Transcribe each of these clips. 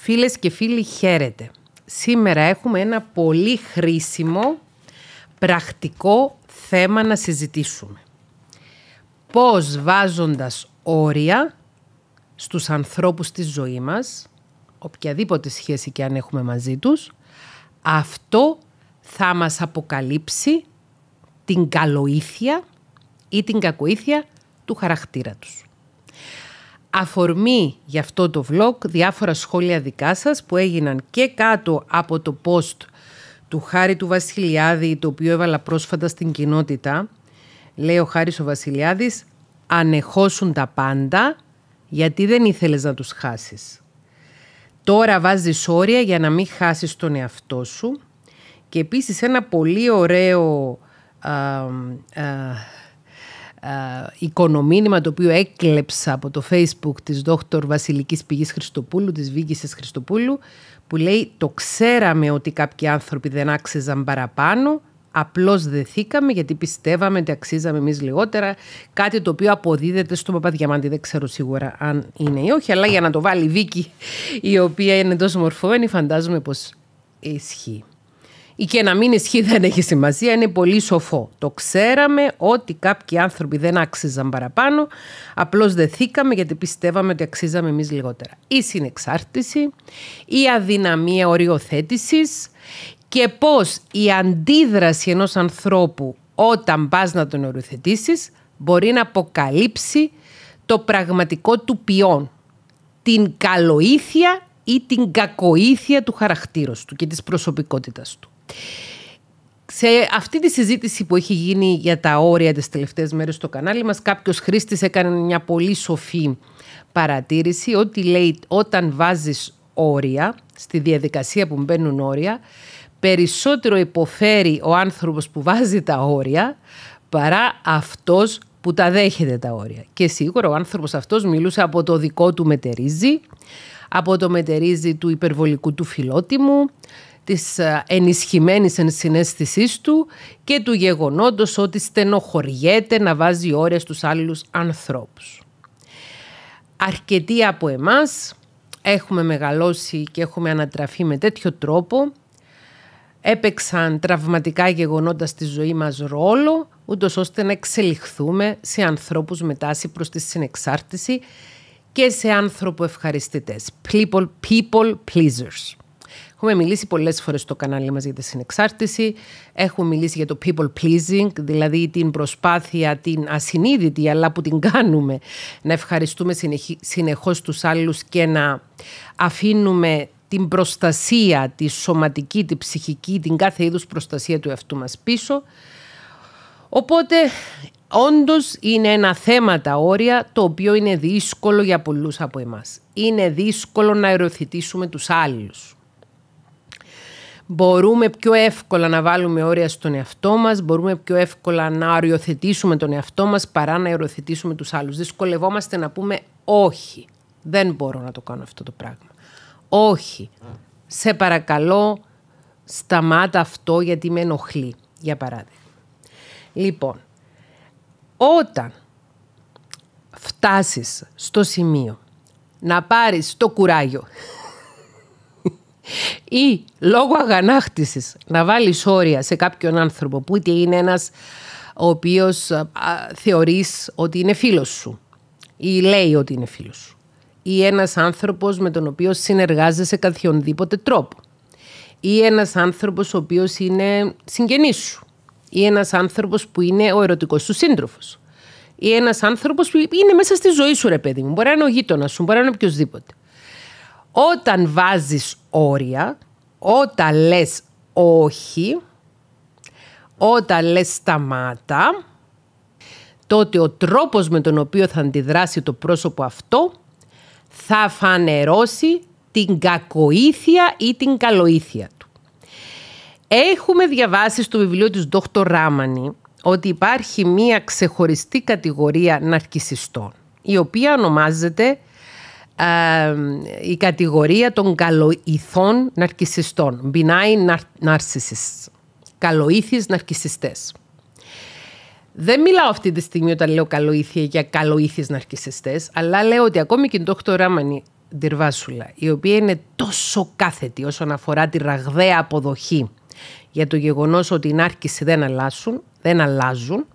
Φίλες και φίλοι, χαίρετε. Σήμερα έχουμε ένα πολύ χρήσιμο, πρακτικό θέμα να συζητήσουμε. Πώς βάζοντας όρια στους ανθρώπους της ζωής μας, οποιαδήποτε σχέση και αν έχουμε μαζί τους, αυτό θα μας αποκαλύψει την καλοήθεια ή την κακοήθεια του χαρακτήρα τους αφορμή για αυτό το vlog διάφορα σχόλια δικά σας που έγιναν και κάτω από το post του Χάρη του Βασιλιάδη το οποίο έβαλα πρόσφατα στην κοινότητα λέει ο Χάρης ο Βασιλιάδης ανεχώσουν τα πάντα γιατί δεν ήθελες να τους χάσεις. Τώρα βάζεις όρια για να μην χάσεις τον εαυτό σου και επίσης ένα πολύ ωραίο ε, οικονομήνυμα το οποίο έκλεψα από το facebook της δόκτωρ Βασιλικής Πηγής Χριστοπούλου, της Βίγησης Χριστοπούλου, που λέει «Το ξέραμε ότι κάποιοι άνθρωποι δεν άξιζαν παραπάνω, απλώς δεθήκαμε γιατί πιστεύαμε ότι αξίζαμε εμείς λιγότερα». Κάτι το οποίο αποδίδεται στο Παπαδιαμάντη, δεν ξέρω σίγουρα αν είναι ή όχι, αλλά για να το βάλει η Βίκη, η οποία είναι τόσο μορφωμένη, φαντάζομαι πως ισχύει ή και να μην ισχύει δεν έχει σημασία, είναι πολύ σοφό. Το ξέραμε ότι κάποιοι άνθρωποι δεν άξιζαν παραπάνω, απλώς δεθήκαμε γιατί πιστεύαμε ότι αξίζαμε εμείς λιγότερα. Η συνεξάρτηση, η αδυναμία οριοθέτησης και πώς η αντίδραση ενός ανθρώπου όταν πας να τον οριοθετήσεις μπορεί να αποκαλύψει το πραγματικό του ποιόν, την καλοήθεια ή την κακοήθεια του χαρακτήρος του και της προσωπικότητας του. Σε αυτή τη συζήτηση που έχει γίνει για τα όρια τις τελευταίες μέρες στο κανάλι μας, κάποιος χρήστης έκανε μια πολύ σοφή παρατήρηση ότι λέει όταν βάζεις όρια, στη διαδικασία που μπαίνουν όρια, περισσότερο υποφέρει ο άνθρωπος που βάζει τα όρια παρά αυτός που τα δέχεται τα όρια. Και σίγουρα ο άνθρωπος αυτός μιλούσε από το δικό του μετερίζει, από το μετερίζει του υπερβολικού του φιλότιμου, της ε, ενισχυμένης ενσυναίσθησής του και του γεγονότος ότι στενοχωριέται να βάζει ώρες στους άλλους ανθρώπους. Αρκετοί από εμάς έχουμε μεγαλώσει και έχουμε ανατραφεί με τέτοιο τρόπο έπαιξαν τραυματικά γεγονότα στη ζωή μας ρόλο, ούτως ώστε να εξελιχθούμε σε ανθρώπους με τάση προς τη συνεξάρτηση και σε άνθρωπο ευχαριστητές. People, people pleasers. Έχουμε μιλήσει πολλές φορές στο κανάλι μας για τη συνεξάρτηση. Έχουμε μιλήσει για το people pleasing, δηλαδή την προσπάθεια, την ασυνείδητη, αλλά που την κάνουμε, να ευχαριστούμε συνεχώς τους άλλους και να αφήνουμε την προστασία, τη σωματική, τη ψυχική, την κάθε είδους προστασία του εαυτού μας πίσω. Οπότε, όντως είναι ένα θέμα τα όρια το οποίο είναι δύσκολο για πολλούς από εμάς. Είναι δύσκολο να ερωθητήσουμε τους άλλους μπορούμε πιο εύκολα να βάλουμε όρια στον εαυτό μας, μπορούμε πιο εύκολα να οριοθετήσουμε τον εαυτό μας παρά να οριοθετήσουμε τους άλλους. Δυσκολευόμαστε να πούμε όχι, δεν μπορώ να το κάνω αυτό το πράγμα. Όχι, σε παρακαλώ σταμάτα αυτό γιατί με ενοχλεί, για παράδειγμα. Λοιπόν, όταν φτάσεις στο σημείο να πάρεις το κουράγιο ή λόγω αγανάκτησης να βάλεις όρια σε κάποιον άνθρωπο που είτε είναι ένας ο οποίος θεωρεί θεωρείς ότι είναι φίλος σου ή λέει ότι είναι φίλος σου ή ένας άνθρωπος με τον οποίο συνεργάζεσαι καθιονδήποτε τρόπο ή ένας άνθρωπος ο οποίος είναι συγγενής σου ή ένας άνθρωπος που είναι ο ερωτικός σου σύντροφος ή ένας άνθρωπος που είναι μέσα στη ζωή σου ρε παιδί μου μπορεί να είναι ο γείτονας σου, μπορεί να είναι οποιοδήποτε. Όταν βάζεις όρια, όταν λες όχι, όταν λες σταμάτα, τότε ο τρόπος με τον οποίο θα αντιδράσει το πρόσωπο αυτό θα φανερώσει την κακοήθεια ή την καλοήθεια του. Έχουμε διαβάσει στο βιβλίο της δοκτωρ Ράμανη ότι υπάρχει μία ξεχωριστή κατηγορία ναρκισιστών, η οποία ονομάζεται η κατηγορία των καλοηθών ναρκισιστών, benign narcissists, καλοήθεις ναρκισιστές. Δεν μιλάω αυτή τη στιγμή όταν λέω καλοήθεια για καλοήθεις ναρκισιστές, αλλά λέω ότι ακόμη και η Dr. Ράμανη Ντυρβάσουλα, η οποία είναι τόσο κάθετη όσον αφορά τη ραγδαία αποδοχή για το γεγονός ότι οι νάρκισοι δεν αλλάζουν, δεν αλλάζουν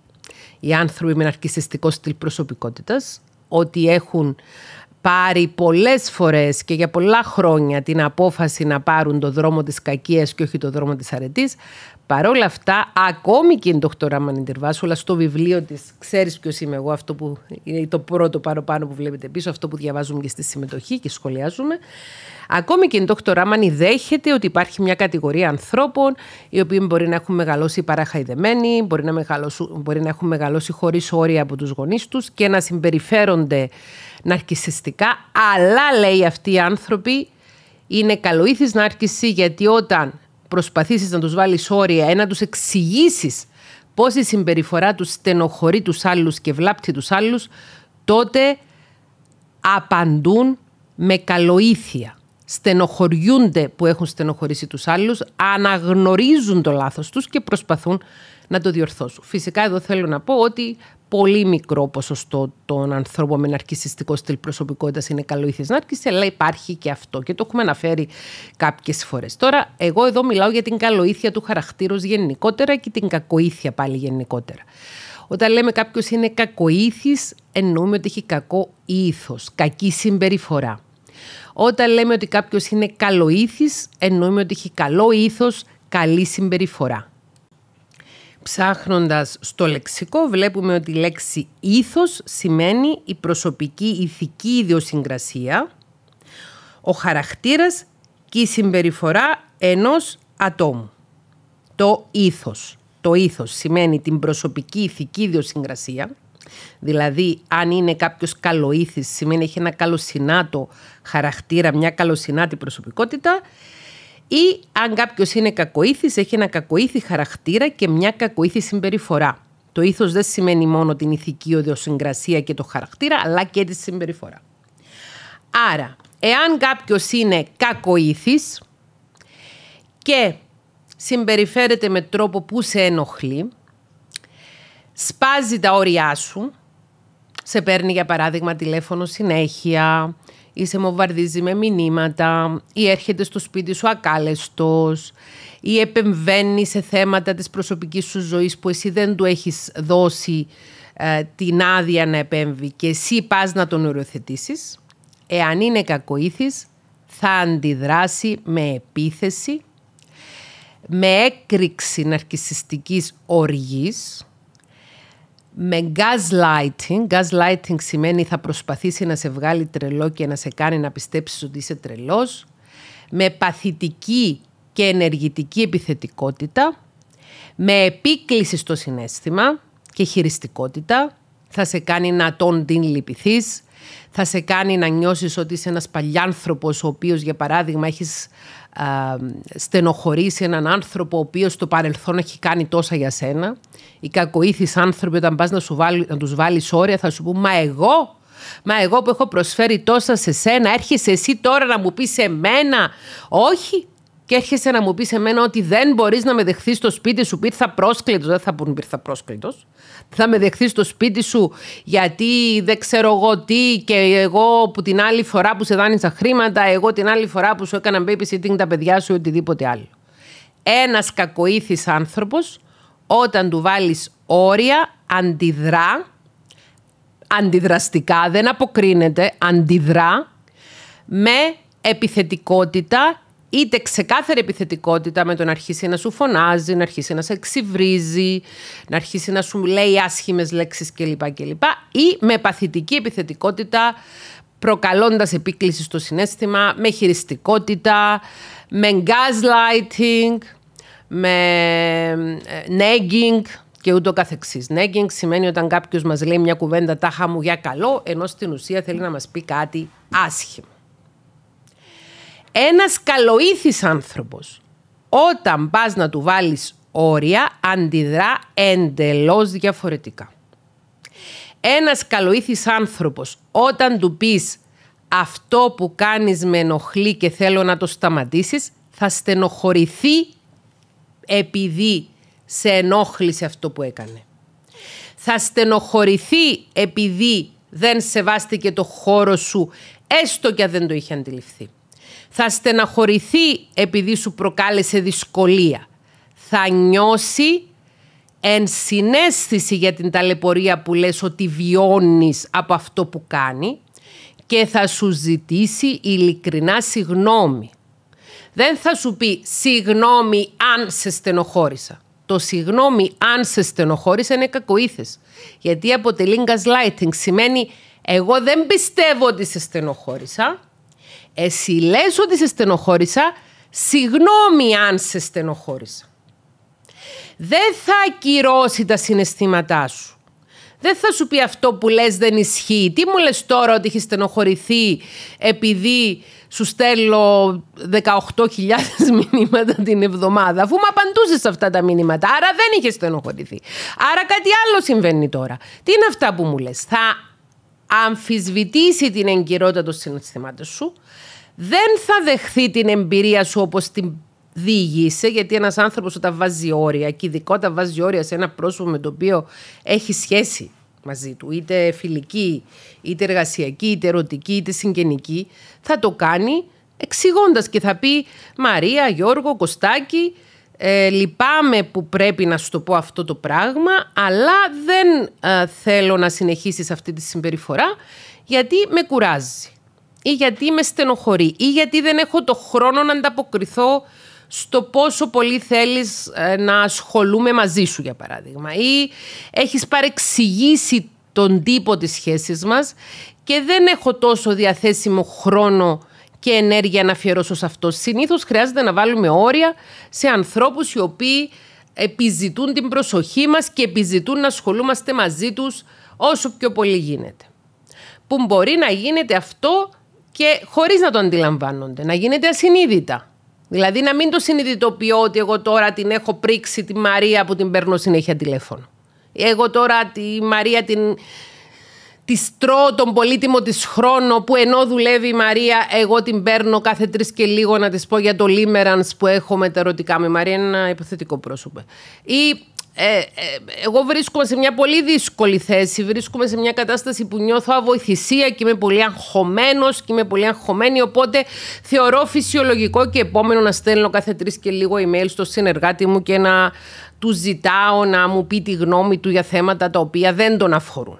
οι άνθρωποι με ναρκισιστικό στυλ προσωπικότητας, ότι έχουν πάρει πολλές φορές και για πολλά χρόνια την απόφαση να πάρουν το δρόμο της κακίας και όχι το δρόμο της αρετής. Παρ' όλα αυτά, ακόμη και η ντοκτορά Μανιντερβάσουλα στο βιβλίο της «Ξέρεις ποιος είμαι εγώ», αυτό που είναι το πρώτο πάνω που βλέπετε πίσω, αυτό που διαβάζουμε και στη συμμετοχή και σχολιάζουμε, Ακόμη και η Δόκτωρα Μανι δέχεται ότι υπάρχει μια κατηγορία ανθρώπων οι οποίοι μπορεί να έχουν μεγαλώσει παραχαϊδεμένοι, μπορεί να, μεγαλώσουν, μπορεί να έχουν μεγαλώσει χωρίς όρια από τους γονείς τους και να συμπεριφέρονται ναρκισιστικά, αλλά λέει αυτοί οι άνθρωποι είναι καλοήθης ναρκισή γιατί όταν προσπαθήσεις να τους βάλεις όρια, να τους εξηγήσεις πώς η συμπεριφορά τους στενοχωρεί τους άλλους και βλάπτει τους άλλους, τότε απαντούν με καλοήθεια. Στενοχωριούνται που έχουν στενοχωρήσει τους άλλους, αναγνωρίζουν το λάθος τους και προσπαθούν να το διορθώσουν. Φυσικά εδώ θέλω να πω ότι πολύ μικρό ποσοστό των ανθρώπων με ναρκιστικό στυλ προσωπικότητας είναι καλοήθη ναρκιστή, αλλά υπάρχει και αυτό και το έχουμε αναφέρει κάποιες φορές. Τώρα, εγώ εδώ μιλάω για την καλοήθεια του χαρακτήρα γενικότερα και την κακοήθεια πάλι γενικότερα. Όταν λέμε κάποιος είναι κακοήθης, εννοούμε ότι έχει κακό ήθος, κακή συμπεριφορά. Όταν λέμε ότι κάποιος είναι καλοήθης, εννοούμε ότι έχει καλό ήθος, καλή συμπεριφορά ψάχνοντας στο λεξικό βλέπουμε ότι η λέξη ήθος σημαίνει η προσωπική ηθική ιδιοσυγκρασία, ο χαρακτήρας και η συμπεριφορά ενός ατόμου. Το ήθος. Το ήθος σημαίνει την προσωπική ηθική ιδιοσυγκρασία, δηλαδή αν είναι κάποιος καλοήθης σημαίνει έχει ένα καλοσυνάτο χαρακτήρα, μια καλοσυνάτη προσωπικότητα ή αν κάποιος είναι κακοήθης, έχει ένα κακοήθη χαρακτήρα και μια κακοήθη συμπεριφορά. Το ήθος δεν σημαίνει μόνο την ηθική οδιοσυγκρασία και το χαρακτήρα, αλλά και τη συμπεριφορά. Άρα, εάν κάποιος είναι κακοήθης και συμπεριφέρεται με τρόπο που σε ενοχλεί, σπάζει τα όρια σου, σε παίρνει για παράδειγμα τηλέφωνο συνέχεια ή σε μοβαρδίζει με μηνύματα ή έρχεται στο σπίτι σου ακάλεστος ή επεμβαίνει σε θέματα της προσωπικής σου ζωής που εσύ δεν του έχεις δώσει ε, την άδεια να επέμβει και εσύ πας να τον οριοθετήσεις. εάν είναι κακοήθης θα αντιδράσει με επίθεση, με έκρηξη ναρκισιστικής οργής, με gaslighting. Gaslighting σημαίνει θα προσπαθήσει να σε βγάλει τρελό και να σε κάνει να πιστέψεις ότι είσαι τρελός. Με παθητική και ενεργητική επιθετικότητα. Με επίκληση στο συνέστημα και χειριστικότητα. Θα σε κάνει να τον την λυπηθείς θα σε κάνει να νιώσεις ότι είσαι ένας παλιάνθρωπος ο οποίος για παράδειγμα έχεις στενοχωρήσει έναν άνθρωπο ο οποίος στο παρελθόν έχει κάνει τόσα για σένα. Οι κακοήθεις άνθρωποι όταν πας να, σου βάλει, να τους βάλεις όρια θα σου πούν «Μα εγώ Μα εγώ που έχω προσφέρει τόσα σε σένα, έρχεσαι εσύ τώρα να μου πεις εμένα. Όχι, και έρχεσαι να μου πεις εμένα ότι δεν μπορείς να με δεχθείς στο σπίτι σου, θα πρόσκλητος. Δεν θα πούν θα πρόσκλητος. Θα με δεχθείς στο σπίτι σου, γιατί δεν ξέρω εγώ τι, και εγώ που την άλλη φορά που σε δάνεισα χρήματα, εγώ την άλλη φορά που σου έκανα babysitting τα παιδιά σου ή οτιδήποτε άλλο. Ένας κακοήθης άνθρωπος, όταν του βάλεις όρια, αντιδρά. Αντιδραστικά, δεν αποκρίνεται, αντιδρά με επιθετικότητα είτε ξεκάθαρη επιθετικότητα με το να αρχίσει να σου φωνάζει, να αρχίσει να σε εξυβρίζει, να αρχίσει να σου λέει άσχημες λέξεις κλπ. κλπ. Ή με παθητική επιθετικότητα προκαλώντας επίκληση στο συνέστημα, με χειριστικότητα, με gaslighting, με ε, nagging και ούτω καθεξής. Nagging σημαίνει όταν κάποιος μας λέει μια κουβέντα τάχα μου για καλό, ενώ στην ουσία θέλει να μας πει κάτι άσχημο. Ένας καλοήθης άνθρωπος, όταν πας να του βάλεις όρια, αντιδρά εντελώς διαφορετικά. Ένας καλοήθης άνθρωπος, όταν του πεις αυτό που κάνεις με ενοχλεί και θέλω να το σταματήσεις, θα στενοχωρηθεί επειδή σε ενόχλησε αυτό που έκανε. Θα στενοχωρηθεί επειδή δεν σεβάστηκε το χώρο σου, έστω και αν δεν το είχε αντιληφθεί. Θα στεναχωρηθεί επειδή σου προκάλεσε δυσκολία. Θα νιώσει ενσυναίσθηση για την ταλαιπωρία που λες ότι βιώνεις από αυτό που κάνει και θα σου ζητήσει ειλικρινά συγνώμη. Δεν θα σου πει συγνώμη αν σε στενοχώρησα. Το συγνώμη αν σε στενοχώρησα είναι κακοήθες. Γιατί αποτελεί gaslighting. Σημαίνει εγώ δεν πιστεύω ότι σε στενοχώρησα εσύ λες ότι σε στενοχώρησα, συγγνώμη αν σε στενοχώρησα. Δεν θα ακυρώσει τα συναισθήματά σου. Δεν θα σου πει αυτό που λες δεν ισχύει. Τι μου λες τώρα ότι έχει στενοχωρηθεί επειδή σου στέλνω 18.000 μηνύματα την εβδομάδα, αφού μου απαντούσες αυτά τα μηνύματα. Άρα δεν είχε στενοχωρηθεί. Άρα κάτι άλλο συμβαίνει τώρα. Τι είναι αυτά που μου λες. Θα αμφισβητήσει την εγκυρότητα των συναισθημάτων σου, δεν θα δεχθεί την εμπειρία σου όπως την διηγήσε, γιατί ένας άνθρωπος όταν βάζει όρια και τα βάζει όρια σε ένα πρόσωπο με το οποίο έχει σχέση μαζί του, είτε φιλική, είτε εργασιακή, είτε ερωτική, είτε συγγενική, θα το κάνει εξηγώντας και θα πει Μαρία, Γιώργο, Κωστάκη, ε, λυπάμαι που πρέπει να σου το πω αυτό το πράγμα, αλλά δεν ε, θέλω να συνεχίσεις αυτή τη συμπεριφορά γιατί με κουράζει ή γιατί με στενοχωρεί ή γιατί δεν έχω το χρόνο να ανταποκριθώ στο πόσο πολύ θέλεις ε, να ασχολούμαι μαζί σου για παράδειγμα ή έχεις παρεξηγήσει τον τύπο της σχέσης μας και δεν έχω τόσο διαθέσιμο χρόνο και ενέργεια να αφιερώσω σε αυτό. Συνήθως χρειάζεται να βάλουμε όρια σε ανθρώπους οι οποίοι επιζητούν την προσοχή μας... και επιζητούν να ασχολούμαστε μαζί τους όσο πιο πολύ γίνεται. Που μπορεί να γίνεται αυτό και χωρίς να το αντιλαμβάνονται, να γίνεται ασυνείδητα. Δηλαδή να μην το συνειδητοποιώ ότι εγώ τώρα την έχω πρίξει τη Μαρία που την παίρνω συνέχεια τηλέφωνο. Εγώ τώρα τη Μαρία την Τη τρώω τον πολύτιμο της χρόνο που ενώ δουλεύει η Μαρία, εγώ την παίρνω κάθε τρεις και λίγο να της πω για το Λίμεραν που έχω με τα ερωτικά μου. Η Μαρία είναι ένα υποθετικό πρόσωπο. Ή ε, ε, εγώ βρίσκομαι σε μια πολύ δύσκολη θέση. Βρίσκομαι σε μια κατάσταση που νιώθω αβοηθησία και είμαι πολύ αγχωμένος και είμαι πολύ αγχωμένη. Οπότε θεωρώ φυσιολογικό και επόμενο να στέλνω κάθε τρεις και λίγο email στο συνεργάτη μου και να του ζητάω να μου πει τη γνώμη του για θέματα τα οποία δεν τον αφορούν.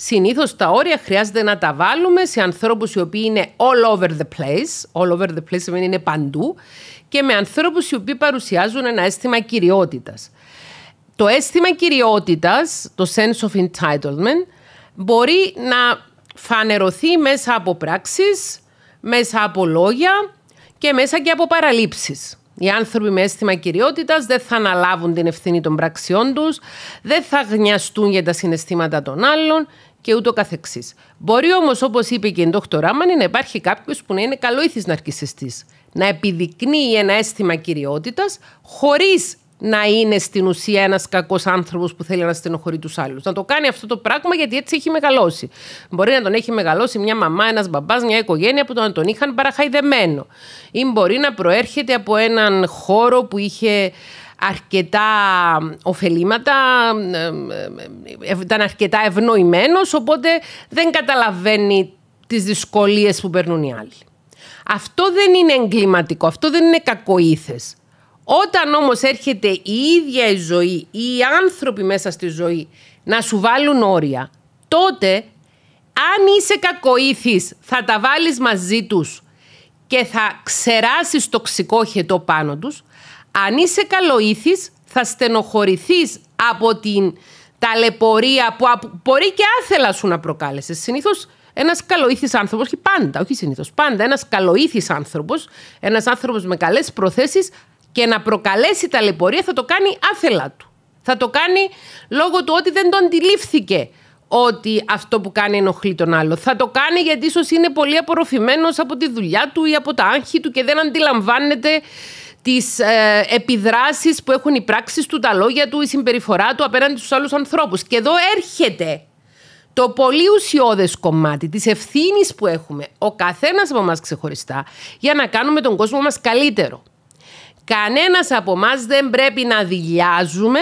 Συνήθως τα όρια χρειάζεται να τα βάλουμε σε ανθρώπους οι οποίοι είναι all over the place. All over the place σημαίνει είναι παντού. Και με ανθρώπους οι οποίοι παρουσιάζουν ένα αίσθημα κυριότητας. Το αίσθημα κυριότητας, το sense of entitlement, μπορεί να φανερωθεί μέσα από πράξεις, μέσα από λόγια και μέσα και από παραλήψεις. Οι άνθρωποι με αίσθημα κυριότητας δεν θα αναλάβουν την ευθύνη των πραξιών τους, δεν θα γνιαστούν για τα συναισθήματα των άλλων και ούτω καθεξής. Μπορεί όμως, όπως είπε και η Ντόκτωρ Άμανη, να υπάρχει κάποιος που να είναι καλόηθη ναρκιστή. Να επιδεικνύει ένα αίσθημα κυριότητας χωρίς να είναι στην ουσία ένας κακός άνθρωπος που θέλει να στενοχωρεί τους άλλους. Να το κάνει αυτό το πράγμα γιατί έτσι έχει μεγαλώσει. Μπορεί να τον έχει μεγαλώσει μια μαμά, ένας μπαμπάς, μια οικογένεια που να τον είχαν παραχαϊδεμένο. Ή μπορεί να προέρχεται από έναν χώρο που είχε αρκετά ωφελήματα, ήταν αρκετά ευνοημένος, οπότε δεν καταλαβαίνει τις δυσκολίες που περνούν οι άλλοι. Αυτό δεν είναι εγκληματικό, αυτό δεν είναι κακοήθες. Όταν όμως έρχεται η ίδια η ζωή ή οι άνθρωποι μέσα στη ζωή να σου βάλουν όρια, τότε αν είσαι κακοήθης θα τα βάλεις μαζί τους και θα ξεράσεις τοξικό χετό πάνω τους, αν είσαι καλοήθης, θα στενοχωρηθείς από την ταλαιπωρία που μπορεί και άθελα σου να προκάλεσες. Συνήθως ένας καλοήθης άνθρωπος, και πάντα, όχι συνήθως, πάντα ένας καλοήθης άνθρωπος, ένας άνθρωπος με καλές προθέσεις και να προκαλέσει ταλαιπωρία θα το κάνει άθελα του. Θα το κάνει λόγω του ότι δεν το αντιλήφθηκε ότι αυτό που κάνει ενοχλεί τον άλλο. Θα το κάνει γιατί ίσως είναι πολύ απορροφημένος από τη δουλειά του ή από τα άγχη του και δεν αντιλαμβάνεται τις ε, επιδράσεις που έχουν οι πράξεις του, τα λόγια του, η συμπεριφορά του απέναντι στους άλλους ανθρώπους. Και εδώ έρχεται το πολύ ουσιώδες κομμάτι της ευθύνης που έχουμε ο καθένας από μας ξεχωριστά για να κάνουμε τον κόσμο μας καλύτερο. Κανένας από εμάς δεν πρέπει να δηλιάζουμε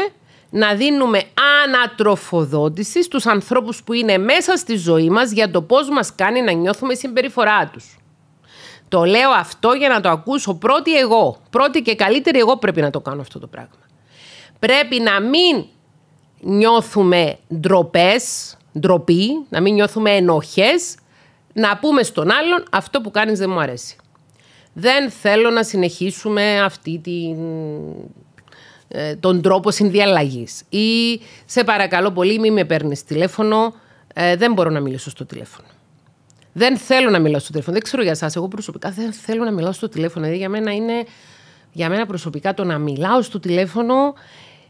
να δίνουμε ανατροφοδότηση στους ανθρώπους που είναι μέσα στη ζωή μας για το πώς μας κάνει να νιώθουμε η συμπεριφορά τους. Το λέω αυτό για να το ακούσω πρώτη εγώ. Πρώτη και καλύτερη εγώ πρέπει να το κάνω αυτό το πράγμα. Πρέπει να μην νιώθουμε ντροπές, ντροπή, να μην νιώθουμε ενοχές, να πούμε στον άλλον αυτό που κάνεις δεν μου αρέσει. Δεν θέλω να συνεχίσουμε αυτή την, ε, τον τρόπο συνδιαλλαγής. Ή σε παρακαλώ πολύ μην με παίρνεις τηλέφωνο, ε, δεν μπορώ να μιλήσω στο τηλέφωνο. Δεν θέλω να μιλάω στο τηλέφωνο. Δεν ξέρω για εσάς. Εγώ προσωπικά δεν θέλω να μιλάω στο τηλέφωνο. Δηλαδή για μένα είναι. Για μένα προσωπικά το να μιλάω στο τηλέφωνο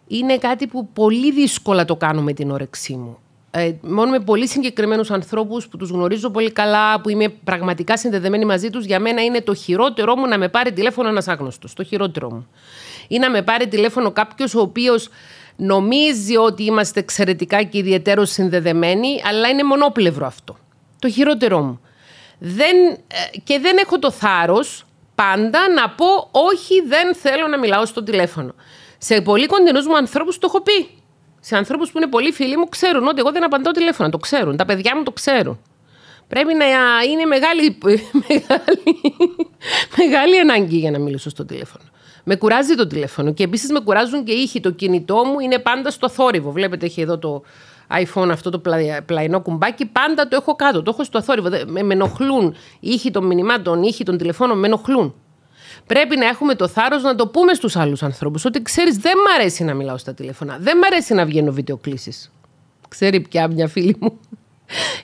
είναι κάτι που πολύ δύσκολα το κάνω με την όρεξή μου. Ε, μόνο με πολύ συγκεκριμένους ανθρώπους που τους γνωρίζω πολύ καλά, που είμαι πραγματικά συνδεδεμένη μαζί τους, για μένα είναι το χειρότερό μου να με πάρει τηλέφωνο ένας άγνωστος. Το χειρότερό μου. Ή να με πάρει τηλέφωνο κάποιος ο οποίος νομίζει ότι είμαστε εξαιρετικά και ιδιαίτερος συνδεδεμένοι, αλλά είναι μονόπλευρο αυτό το χειρότερό μου. Δεν, ε, και δεν έχω το θάρρος πάντα να πω όχι δεν θέλω να μιλάω στο τηλέφωνο. Σε πολύ κοντινούς μου ανθρώπους το έχω πει. Σε ανθρώπους που είναι πολύ φίλοι μου ξέρουν ότι εγώ δεν απαντάω τηλέφωνα. Το ξέρουν. Τα παιδιά μου το ξέρουν. Πρέπει να είναι μεγάλη, μεγάλη, μεγάλη ανάγκη για να μιλήσω στο τηλέφωνο. Με κουράζει το τηλέφωνο και επίσης με κουράζουν και οι ήχοι. Το κινητό μου είναι πάντα στο θόρυβο. Βλέπετε, έχει εδώ το, iPhone αυτό το πλαϊνό κουμπάκι, πάντα το έχω κάτω, το έχω στο θόρυβο. Με, με ενοχλούν ήχοι των μηνυμάτων, ήχοι των τηλεφώνων, με ενοχλούν. Πρέπει να έχουμε το θάρρος να το πούμε στους άλλους ανθρώπους ότι ξέρεις, δεν μ' αρέσει να μιλάω στα τηλέφωνα. Δεν μ' αρέσει να βγαίνω βιντεοκλήσει. Ξέρει πια μια φίλη μου,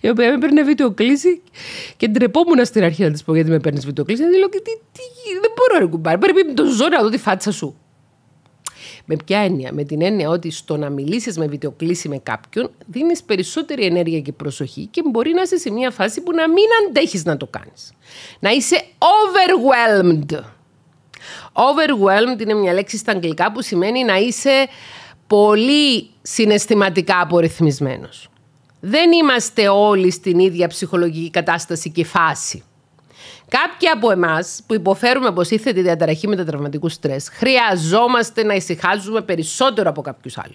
η οποία με παίρνει βιντεοκλήση και ντρεπόμουν στην αρχή να της πω γιατί με παίρνεις βιντεοκλήση. δηλαδή τι, δεν μπορώ να κουμπάρει. Πρέπει να το ζω να δω τη φάτσα σου. Με ποια έννοια, με την έννοια ότι στο να μιλήσεις με βιντεοκλήση με κάποιον, δίνεις περισσότερη ενέργεια και προσοχή και μπορεί να είσαι σε μια φάση που να μην αντέχεις να το κάνεις. Να είσαι overwhelmed. Overwhelmed είναι μια λέξη στα αγγλικά που σημαίνει να είσαι πολύ συναισθηματικά απορριθμισμένος. Δεν είμαστε όλοι στην ίδια ψυχολογική κατάσταση και φάση. Κάποιοι από εμάς που υποφέρουμε από σύνθετη διαταραχή μετατραυματικού στρες, χρειαζόμαστε να ησυχάζουμε περισσότερο από κάποιους άλλους.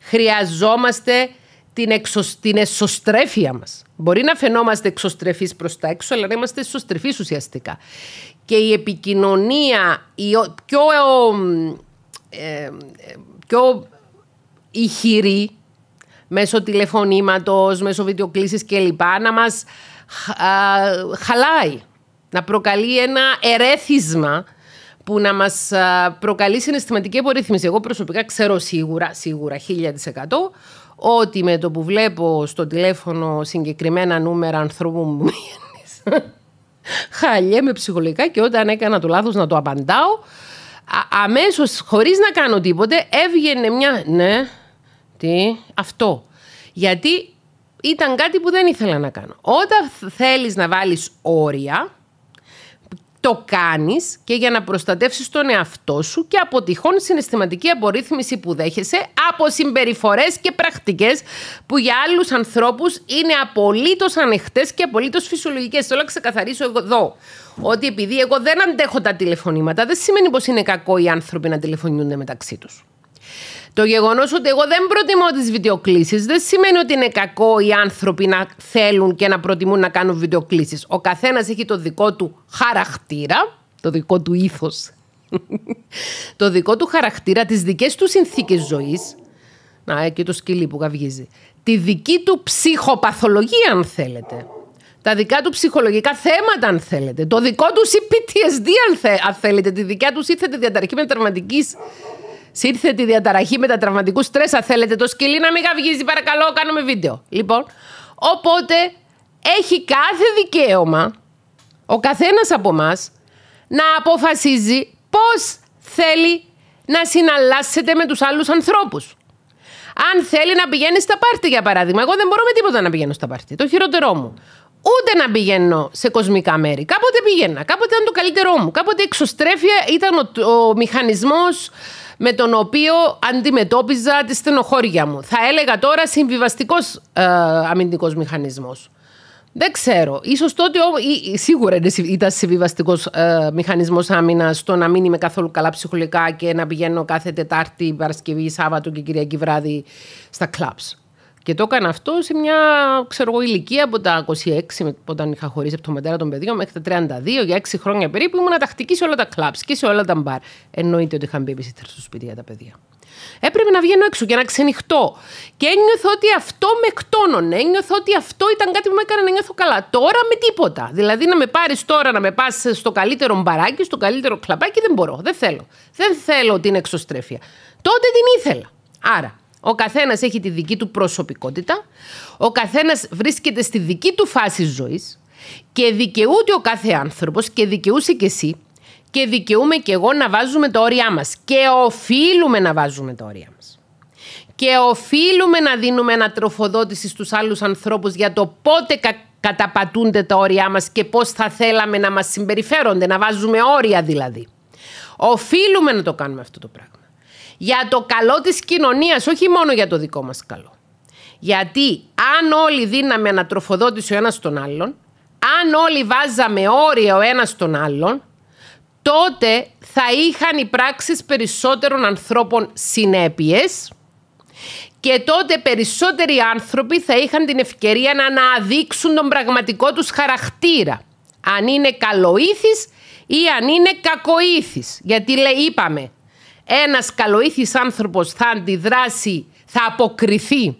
Χρειαζόμαστε την, εξω, την εσωστρέφεια μας. Μπορεί να φαινόμαστε εξωστρεφείς προς τα έξω, αλλά να είμαστε εσωστρεφείς ουσιαστικά. Και η επικοινωνία, η πιο, ε, ε, πιο ηχηρή, μέσω τηλεφωνήματος, μέσω βιντεοκλήσεις κλπ. να μας χαλάει να προκαλεί ένα ερέθισμα που να μας προκαλεί συναισθηματική απορρίθμιση. Εγώ προσωπικά ξέρω σίγουρα, σίγουρα, 1000% ότι με το που βλέπω στο τηλέφωνο συγκεκριμένα νούμερα ανθρώπου μου χαλιέμαι ψυχολογικά και όταν έκανα το λάθος να το απαντάω α- αμέσως χωρίς να κάνω τίποτε έβγαινε μια ναι, τι, αυτό γιατί ήταν κάτι που δεν ήθελα να κάνω. Όταν θέλεις να βάλεις όρια το κάνεις και για να προστατεύσεις τον εαυτό σου και από τυχόν συναισθηματική απορρίθμιση που δέχεσαι από συμπεριφορές και πρακτικές που για άλλους ανθρώπους είναι απολύτως ανεχτές και απολύτως φυσιολογικές. Θέλω να ξεκαθαρίσω εδώ ότι επειδή εγώ δεν αντέχω τα τηλεφωνήματα δεν σημαίνει πως είναι κακό οι άνθρωποι να τηλεφωνούν μεταξύ τους. Το γεγονός ότι εγώ δεν προτιμώ τις βιντεοκλήσεις δεν σημαίνει ότι είναι κακό οι άνθρωποι να θέλουν και να προτιμούν να κάνουν βιντεοκλήσεις. Ο καθένας έχει το δικό του χαρακτήρα, το δικό του ήθος, το δικό του χαρακτήρα, τις δικές του συνθήκες ζωής. Να, και το σκυλί που καυγίζει. Τη δική του ψυχοπαθολογία, αν θέλετε. Τα δικά του ψυχολογικά θέματα, αν θέλετε. Το δικό τους PTSD, αν, θέλετε. Τη δικιά τους ήθετε διαταραχή μεταρματική Σύρθε τη διαταραχή με τα τραυματικούς στρες. Αν θέλετε το σκυλί να μην καυγίζει, παρακαλώ, κάνουμε βίντεο. Λοιπόν, οπότε έχει κάθε δικαίωμα ο καθένας από εμά να αποφασίζει πώς θέλει να συναλλάσσεται με τους άλλους ανθρώπους. Αν θέλει να πηγαίνει στα πάρτι, για παράδειγμα. Εγώ δεν μπορώ με τίποτα να πηγαίνω στα πάρτι. Το χειρότερό μου. Ούτε να πηγαίνω σε κοσμικά μέρη. Κάποτε πήγαινα. Κάποτε ήταν το καλύτερό μου. Κάποτε εξωστρέφεια ήταν ο, ο μηχανισμός με τον οποίο αντιμετώπιζα τη στενοχώρια μου. Θα έλεγα τώρα συμβιβαστικός ε, αμυντικός μηχανισμός. Δεν ξέρω. σω τότε σίγουρα ήταν συμβιβαστικός ε, μηχανισμός άμυνας το να μην είμαι καθόλου καλά ψυχολογικά και να πηγαίνω κάθε Τετάρτη, Παρασκευή, Σάββατο και Κυριακή βράδυ στα κλαμπ. Και το έκανα αυτό σε μια ξέρω εγώ, ηλικία από τα 26, όταν είχα χωρίσει από τον πατέρα των παιδιών, μέχρι τα 32, για 6 χρόνια περίπου, ήμουν τακτική σε όλα τα κλαμπ και σε όλα τα μπαρ. Εννοείται ότι είχαν μπει στο σπίτι για τα παιδιά. Έπρεπε να βγαίνω έξω και να ξενυχτώ. Και ένιωθω ότι αυτό με εκτόνωνε. Ένιωθω ότι αυτό ήταν κάτι που με έκανε να νιώθω καλά. Τώρα με τίποτα. Δηλαδή να με πάρεις τώρα να με πας στο καλύτερο μπαράκι, στο καλύτερο κλαπάκι δεν μπορώ. Δεν θέλω. Δεν θέλω την εξωστρέφεια. Τότε την ήθελα. Άρα ο καθένας έχει τη δική του προσωπικότητα. Ο καθένας βρίσκεται στη δική του φάση ζωής. Και δικαιούται ο κάθε άνθρωπος και δικαιούσε και εσύ. Και δικαιούμε και εγώ να βάζουμε τα όρια μας. Και οφείλουμε να βάζουμε τα όρια μας. Και οφείλουμε να δίνουμε ανατροφοδότηση στους άλλους ανθρώπους για το πότε καταπατούνται τα όρια μας και πώς θα θέλαμε να μας συμπεριφέρονται, να βάζουμε όρια δηλαδή. Οφείλουμε να το κάνουμε αυτό το πράγμα για το καλό της κοινωνίας, όχι μόνο για το δικό μας καλό. Γιατί αν όλοι δίναμε ανατροφοδότηση ο ένας τον άλλον, αν όλοι βάζαμε όρια ο ένας τον άλλον, τότε θα είχαν οι πράξεις περισσότερων ανθρώπων συνέπειες και τότε περισσότεροι άνθρωποι θα είχαν την ευκαιρία να αναδείξουν τον πραγματικό τους χαρακτήρα. Αν είναι καλοήθης ή αν είναι κακοήθης. Γιατί λέει, είπαμε, ένας καλοήθης άνθρωπος θα αντιδράσει, θα αποκριθεί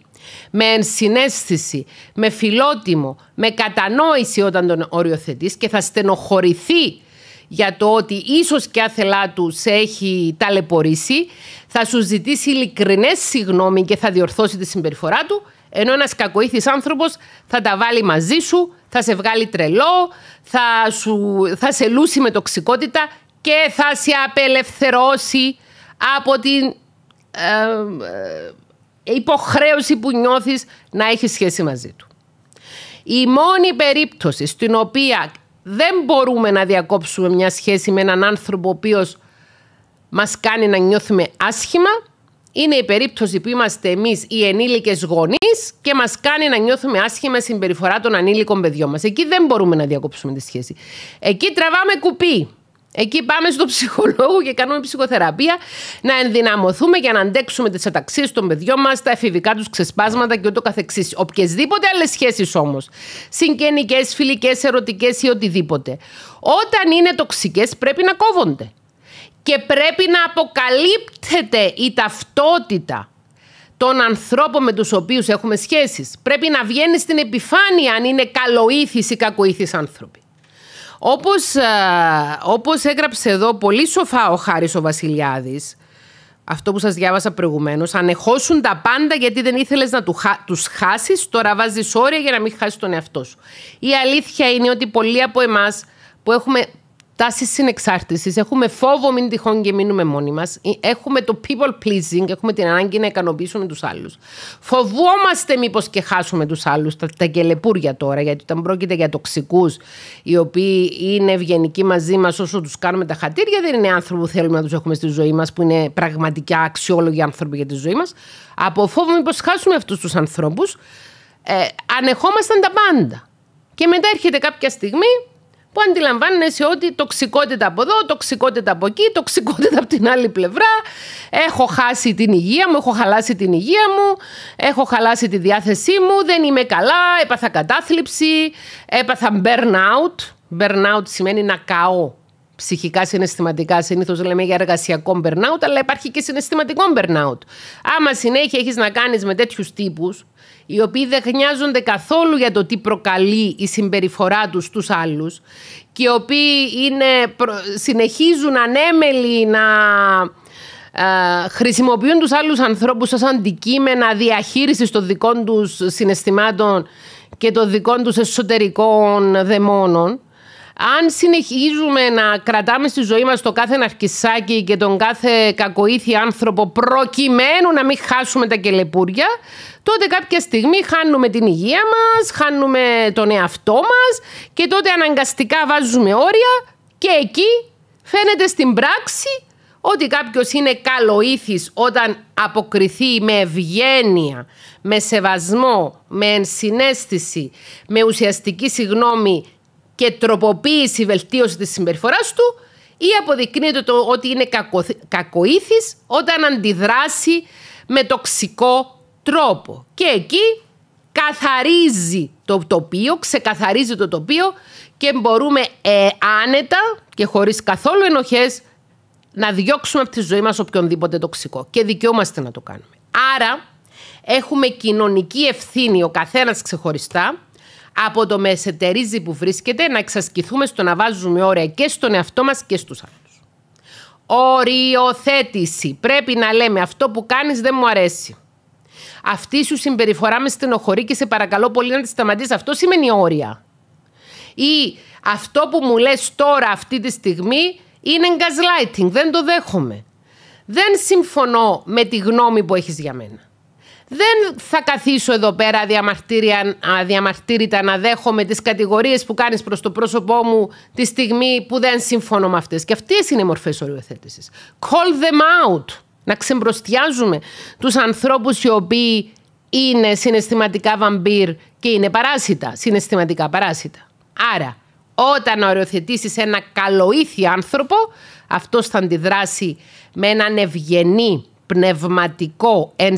με ενσυναίσθηση, με φιλότιμο, με κατανόηση όταν τον οριοθετείς και θα στενοχωρηθεί για το ότι ίσως και άθελά του σε έχει ταλαιπωρήσει, θα σου ζητήσει ειλικρινές συγγνώμη και θα διορθώσει τη συμπεριφορά του, ενώ ένας κακοήθης άνθρωπος θα τα βάλει μαζί σου, θα σε βγάλει τρελό, θα, σου, θα σε λούσει με τοξικότητα και θα σε απελευθερώσει από την ε, ε, υποχρέωση που νιώθεις να έχεις σχέση μαζί του. Η μόνη περίπτωση στην οποία δεν μπορούμε να διακόψουμε μια σχέση με έναν άνθρωπο ο οποίος μας κάνει να νιώθουμε άσχημα είναι η περίπτωση που είμαστε εμείς οι ενήλικες γονείς και μας κάνει να νιώθουμε άσχημα συμπεριφορά των ανήλικων παιδιών μας. Εκεί δεν μπορούμε να διακόψουμε τη σχέση. Εκεί τραβάμε κουπί. Εκεί πάμε στον ψυχολόγο και κάνουμε ψυχοθεραπεία να ενδυναμωθούμε για να αντέξουμε τις αταξίες των παιδιών μας, τα εφηβικά τους ξεσπάσματα και ούτω καθεξής. Οποιασδήποτε άλλες σχέσεις όμως, συγγενικές, φιλικές, ερωτικές ή οτιδήποτε, όταν είναι τοξικές πρέπει να κόβονται. Και πρέπει να αποκαλύπτεται η ταυτότητα των ανθρώπων με τους οποίους έχουμε σχέσεις. Πρέπει να βγαίνει στην επιφάνεια αν είναι καλοήθης ή κακοήθης άνθρωποι. Όπως, ε, όπως έγραψε εδώ πολύ σοφά ο Χάρης ο Βασιλιάδης, αυτό που σας διάβασα προηγουμένως, ανεχώσουν τα πάντα γιατί δεν ήθελες να του, τους χάσεις, τώρα βάζεις όρια για να μην χάσεις τον εαυτό σου. Η αλήθεια είναι ότι πολλοί από εμάς που έχουμε τάσεις συνεξάρτησης, έχουμε φόβο μην τυχόν και μείνουμε μόνοι μας, ε, έχουμε το people pleasing, έχουμε την ανάγκη να ικανοποιήσουμε τους άλλους. Φοβόμαστε μήπως και χάσουμε τους άλλους, τα, τα κελεπούρια τώρα, γιατί όταν πρόκειται για τοξικούς, οι οποίοι είναι ευγενικοί μαζί μας όσο τους κάνουμε τα χατήρια, δεν είναι άνθρωποι που θέλουμε να τους έχουμε στη ζωή μας, που είναι πραγματικά αξιόλογοι άνθρωποι για τη ζωή μας. Από φόβο μήπως χάσουμε αυτούς τους ανθρώπους, ε, ανεχόμασταν τα πάντα. Και μετά έρχεται κάποια στιγμή που αντιλαμβάνεσαι ότι τοξικότητα από εδώ, τοξικότητα από εκεί, τοξικότητα από την άλλη πλευρά. Έχω χάσει την υγεία μου, έχω χαλάσει την υγεία μου, έχω χαλάσει τη διάθεσή μου, δεν είμαι καλά, έπαθα κατάθλιψη, έπαθα burnout. Burnout σημαίνει να καώ ψυχικά, συναισθηματικά. Συνήθως λέμε για εργασιακό burnout, αλλά υπάρχει και συναισθηματικό burnout. Άμα συνέχεια έχεις να κάνεις με τέτοιους τύπους, οι οποίοι δεν χνιάζονται καθόλου για το τι προκαλεί η συμπεριφορά τους στους άλλους και οι οποίοι είναι, συνεχίζουν ανέμελοι να ε, χρησιμοποιούν τους άλλους ανθρώπους ως αντικείμενα διαχείρισης των δικών τους συναισθημάτων και των δικών τους εσωτερικών δαιμόνων αν συνεχίζουμε να κρατάμε στη ζωή μας το κάθε ναρκισάκι και τον κάθε κακοήθη άνθρωπο προκειμένου να μην χάσουμε τα κελεπούρια, τότε κάποια στιγμή χάνουμε την υγεία μας, χάνουμε τον εαυτό μας και τότε αναγκαστικά βάζουμε όρια και εκεί φαίνεται στην πράξη ότι κάποιος είναι καλοήθης όταν αποκριθεί με ευγένεια, με σεβασμό, με ενσυναίσθηση, με ουσιαστική συγνώμη και τροποποίηση, βελτίωση της συμπεριφοράς του ή αποδεικνύεται ότι είναι κακο, κακοήθης όταν αντιδράσει με τοξικό τρόπο. Και εκεί καθαρίζει το τοπίο, ξεκαθαρίζει το τοπίο και μπορούμε ε, άνετα και χωρίς καθόλου ενοχές να διώξουμε από τη ζωή μας οποιονδήποτε τοξικό. Και δικαιούμαστε να το κάνουμε. Άρα έχουμε κοινωνική ευθύνη ο καθένας ξεχωριστά από το μεσετερίζι που βρίσκεται να εξασκηθούμε στο να βάζουμε όρια και στον εαυτό μας και στους άλλους. Οριοθέτηση. Πρέπει να λέμε αυτό που κάνεις δεν μου αρέσει. Αυτή σου συμπεριφορά μες στενοχωρεί και σε παρακαλώ πολύ να τη σταματήσεις. Αυτό σημαίνει όρια. Ή αυτό που μου λες τώρα αυτή τη στιγμή είναι gaslighting. Δεν το δέχομαι. Δεν συμφωνώ με τη γνώμη που έχεις για μένα δεν θα καθίσω εδώ πέρα αδιαμαρτύρητα να δέχομαι τις κατηγορίες που κάνεις προς το πρόσωπό μου τη στιγμή που δεν συμφωνώ με αυτές. Και αυτές είναι οι μορφές οριοθέτησης. Call them out. Να ξεμπροστιάζουμε τους ανθρώπους οι οποίοι είναι συναισθηματικά βαμπύρ και είναι παράσιτα, συναισθηματικά παράσιτα. Άρα, όταν οριοθετήσεις ένα καλοήθη άνθρωπο, αυτός θα αντιδράσει με έναν ευγενή πνευματικό, εν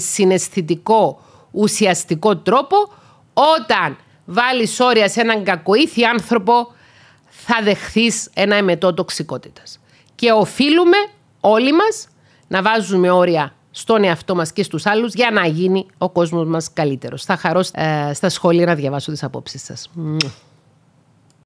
ουσιαστικό τρόπο, όταν βάλεις όρια σε έναν κακοήθη άνθρωπο, θα δεχθείς ένα εμετό τοξικότητας. Και οφείλουμε όλοι μας να βάζουμε όρια στον εαυτό μας και στους άλλους για να γίνει ο κόσμος μας καλύτερος. Θα χαρώ ε, στα σχόλια να διαβάσω τις απόψεις σας.